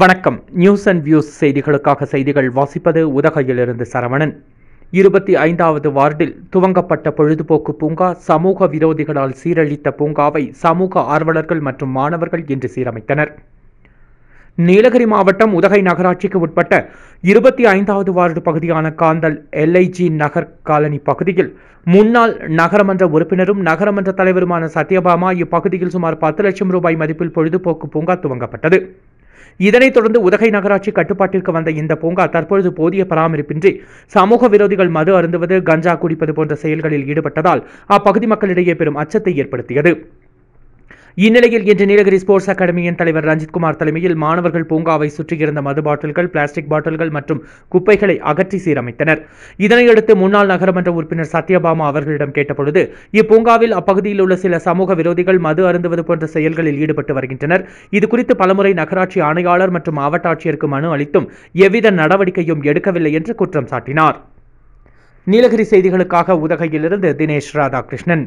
வணக்கம் news and views செய்திகளுக்காக செய்திகள் வாசிப்பது உதகையிலிருந்து சரவணன் இருபத்தி ஐந்தாவது வார்டில் துவங்கப்பட்ட பொழுதுபோக்கு பூங்கா சமூக விரோதிகளால் சீரழித்த பூங்காவை சமூக ஆர்வலர்கள் மற்றும் மாணவர்கள் இன்று சீரமைத்தனர் நீலகிரி மாவட்டம் உதகை நகராட்சிக்கு உட்பட்ட இருபத்தி ஐந்தாவது வார்டு பகுதியான காந்தல் எல்ஐஜி நகர் காலனி பகுதியில் முன்னாள் நகரமன்ற உறுப்பினரும் நகரமன்ற தலைவருமான சத்யபாமா இப்பகுதியில் சுமார் பத்து லட்சம் ரூபாய் மதிப்பில் பொழுதுபோக்கு பூங்கா துவங்கப்பட்டது இதனைத் தொடர்ந்து உதகை நகராட்சி கட்டுப்பாட்டிற்கு வந்த இந்த பூங்கா தற்பொழுது போதிய பராமரிப்பின்றி சமூக விரோதிகள் மது அருந்துவது கஞ்சா குடிப்பது போன்ற செயல்களில் ஈடுபட்டதால் அப்பகுதி மக்களிடையே பெரும் அச்சத்தை ஏற்படுத்தியது இந்நிலையில் இன்று நீலகிரி ஸ்போர்ட்ஸ் அகாடமியின் தலைவர் ரஞ்சித்குமார் தலைமையில் மாணவர்கள் பூங்காவை சுற்றியிருந்த மது பாட்டில்கள் பிளாஸ்டிக் பாட்டில்கள் மற்றும் குப்பைகளை அகற்றி சீரமைத்தனர் இதனையடுத்து முன்னாள் நகரமன்ற உறுப்பினர் சத்யபாமா அவர்களிடம் கேட்டபொழுது இப்பூங்காவில் அப்பகுதியில் உள்ள சில சமூக விரோதிகள் மது அருந்துவது போன்ற செயல்களில் ஈடுபட்டு வருகின்றனர் இதுகுறித்து பலமுறை நகராட்சி ஆணையாளர் மற்றும் மாவட்ட ஆட்சியருக்கு மனு அளித்தும் எவ்வித நடவடிக்கையும் எடுக்கவில்லை என்று குற்றம் சாட்டினார் நீலகிரி செய்திகளுக்காக உதகையிலிருந்து தினேஷ் ராதாகிருஷ்ணன்